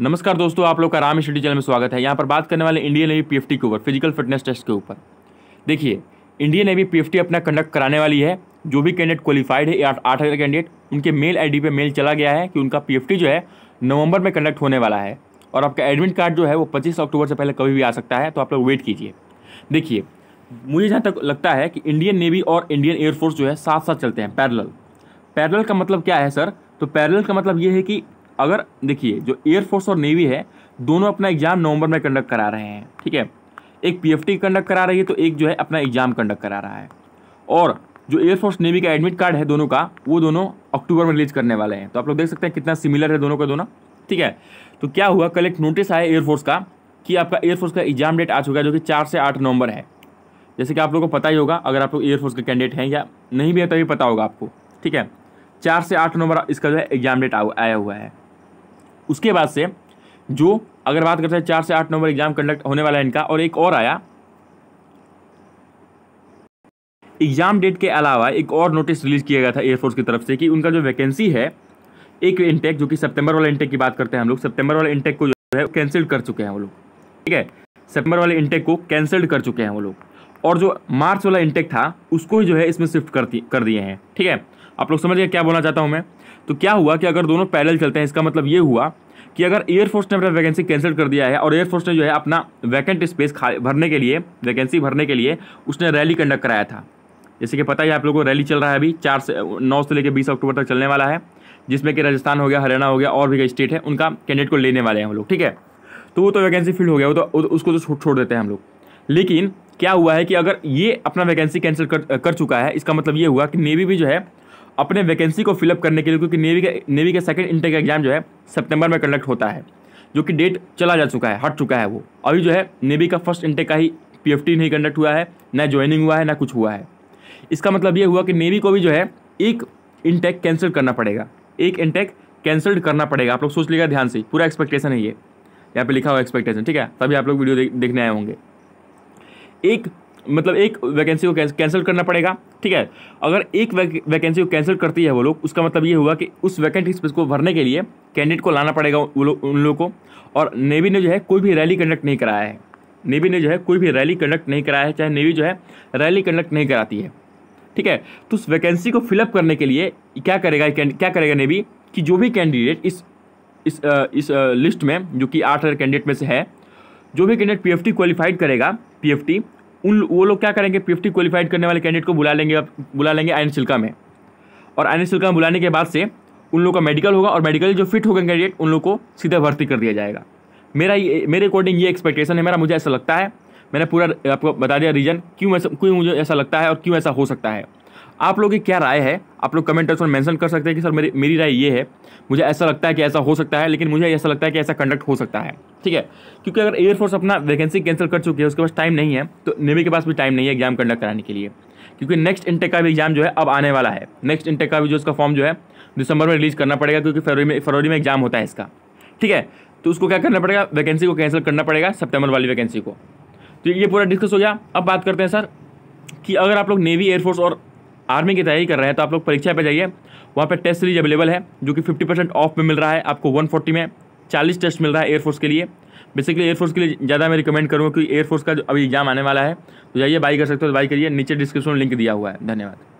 नमस्कार दोस्तों आप लोग का राम स्टडी चैनल में स्वागत है यहाँ पर बात करने वाले इंडियन नेवी टी के ऊपर फिजिकल फिटनेस टेस्ट के ऊपर देखिए इंडियन नेवी टी अपना कंडक्ट कराने वाली है जो भी कैंडिडेट क्वालिफाइड है आठ आठ हज़ार कैंडिडेट उनके मेल आईडी पे मेल चला गया है कि उनका टी जो है नवंबर में कंडक्ट होने वाला है और आपका एडमिट कार्ड जो है वो पच्चीस अक्टूबर से पहले कभी भी आ सकता है तो आप लोग वेट कीजिए देखिए मुझे जहाँ तक लगता है कि इंडियन नेवी और इंडियन एयरफोर्स जो है साथ साथ चलते हैं पैरल पैरल का मतलब क्या है सर तो पैरल का मतलब ये है कि अगर देखिए जो एयरफोर्स और नेवी है दोनों अपना एग्जाम नवंबर में कंडक्ट करा रहे हैं ठीक है एक पी कंडक्ट करा रही है तो एक जो है अपना एग्जाम कंडक्ट करा रहा है और जो एयरफोर्स नेवी का एडमिट कार्ड है दोनों का वो दोनों अक्टूबर में रिलीज करने वाले हैं तो आप लोग देख सकते हैं कितना सिमिलर है दोनों का दोनों ठीक है तो क्या हुआ कल एक नोटिस आया एयरफोर्स का कि आपका एयरफोर्स का एग्जाम डेट आ चुका है जो कि चार से आठ नवंबर है जैसे कि आप लोगों को पता ही होगा अगर आप लोग एयरफोर्स के कैंडिडेट हैं या नहीं भी है तभी पता होगा आपको ठीक है चार से आठ नवंबर इसका जो है एग्जाम डेट आया हुआ है उसके बाद से जो अगर बात करते हैं चार से आठ नवंबर एग्जाम कंडक्ट होने वाला है इनका और एक और आया एग्जाम डेट के अलावा एक और नोटिस रिलीज किया गया था एयरफोर्स की तरफ से कि उनका जो वैकेंसी है एक इंटेक जो कि सितंबर वाले इंटेक की बात करते हैं हम लोग सितंबर वाले इंटेक को जो है कैंसिल कर चुके हैं वो लोग ठीक है सितंबर वाले इंटेक को कैंसिल कर चुके हैं वो लोग और जो मार्च वाला इंटेक था उसको ही जो है इसमें शिफ्ट कर कर दिए हैं ठीक है आप लोग समझ गए क्या बोलना चाहता हूँ मैं तो क्या हुआ कि अगर दोनों पैरल चलते हैं इसका मतलब ये हुआ कि अगर एयरफोर्स ने अपना वैकेंसी कैंसिल कर दिया है और एयरफोर्स ने जो है अपना वैकेंट स्पेस भरने के लिए वैकेंसी भरने के लिए उसने रैली कंडक्ट कराया था जैसे कि पता ही आप लोगों को रैली चल रहा है अभी चार से नौ से लेकर बीस अक्टूबर तक चलने वाला है जिसमें कि राजस्थान हो गया हरियाणा हो गया और भी कई स्टेट है उनका कैंडिडेट को लेने वाले हैं हम लोग ठीक है तो वो तो वैकेंसी फिल हो गया वो तो, तो उसको तो छोड़ देते हैं हम लोग लेकिन क्या हुआ है कि अगर ये अपना वैकेंसी कैंसिल कर, कर चुका है इसका मतलब ये हुआ कि नेवी भी जो है अपने वैकेंसी को फिलअप करने के लिए क्योंकि नेवी का नेवी का सेकेंड इंटेक एग्जाम जो है सितंबर में कंडक्ट होता है जो कि डेट चला जा चुका है हट चुका है वो अभी जो है नेवी का फर्स्ट इंटेक का ही पी नहीं कंडक्ट हुआ है ना ज्वाइनिंग हुआ है ना कुछ हुआ है इसका मतलब ये हुआ कि नेवी को भी जो है एक इंटेक कैंसिल करना पड़ेगा एक इंटेक कैंसल्ड करना पड़ेगा आप लोग सोच लीजिएगा ध्यान से पूरा एक्सपेक्टेशन है ये यहाँ पे लिखा हुआ एक्सपेक्टेशन ठीक है तभी आप लोग वीडियो देखने आए होंगे एक मतलब एक वैकेंसी को कैंसिल करना पड़ेगा ठीक है अगर एक वैकेंसी को कैंसिल करती है वो लोग उसका मतलब ये हुआ कि उस वैकेंट स्पेस को भरने के लिए कैंडिडेट को लाना पड़ेगा वो लोग उन लोगों को और नेवी ने जो है कोई भी रैली कंडक्ट नहीं कराया है नेवी ने जो है कोई भी रैली कंडक्ट नहीं कराया है चाहे नेवी जो है रैली कंडक्ट नहीं कराती है ठीक है तो उस वैकेंसी को फिलअप करने के लिए क्या करेगा क्या करेगा नेवी कि जो भी कैंडिडेट इस इस इस लिस्ट में जो कि आठ हज़ार कैंडिडेट में से है जो भी कैंडिडेट पीएफटी क्वालिफाइड करेगा पीएफटी उन वो लोग क्या करेंगे फिफ्टी क्वालिफाइड करने वाले कैंडिडेट को बुला लेंगे बुला लेंगे आयन सिल्का में और आयन सिल्का में बुलाने के बाद से उन लोग का मेडिकल होगा और मेडिकल जो फिट होगा कैंडिडेट उन लोग को सीधे भर्ती कर दिया जाएगा मेरा ये मेरे अकॉर्डिंग ये एक्सपेक्टेशन है मेरा मुझे ऐसा लगता है मैंने पूरा आपको बता दिया रीज़न क्यों ऐसा क्यों मुझे ऐसा लगता है और क्यों ऐसा हो सकता है आप लोगों की क्या राय है आप लोग कमेंट बॉक्स में मेंशन कर सकते हैं कि सर मेरी मेरी राय ये है मुझे ऐसा लगता है कि ऐसा हो सकता है लेकिन मुझे ऐसा लगता है कि ऐसा कंडक्ट हो सकता है ठीक है क्योंकि अगर एयरफोर्स अपना वैकेंसी कैंसिल कर चुकी है उसके पास टाइम नहीं है तो नेवी के पास भी टाइम नहीं है एग्जाम कंडक्ट कराने के लिए क्योंकि नेक्स्ट इंटेक का भी एग्जाम जो है अब आने वाला है नेक्स्ट इंटेक का भी जो उसका फॉर्म जो है दिसंबर में रिलीज करना पड़ेगा क्योंकि फरवरी में फरवरी में एग्जाम होता है इसका ठीक है तो उसको क्या करना पड़ेगा वैकेंसी को कैंसिल करना पड़ेगा सितंबर वाली वैकेंसी को तो ये पूरा डिस्कस हो गया अब बात करते हैं सर कि अगर आप लोग नेवी एयरफोर्स और आर्मी की तैयारी कर रहे हैं तो आप लोग परीक्षा पे जाइए वहाँ पे टेस्ट सीरीज अवेलेबल है जो कि 50 परसेंट ऑफ में मिल रहा है आपको 140 में 40 टेस्ट मिल रहा है एयरफोर्स के लिए बेसिकली एयरफोर्स के लिए ज़्यादा मैं रिकमेंड करूँगा क्योंकि एयरफोर्स का जो अभी एग्जाम आने वाला है तो जाइए बाई कर सकते हो तो बाई करिए नीचे डिस्क्रिप्शन लिंक दिया हुआ है धन्यवाद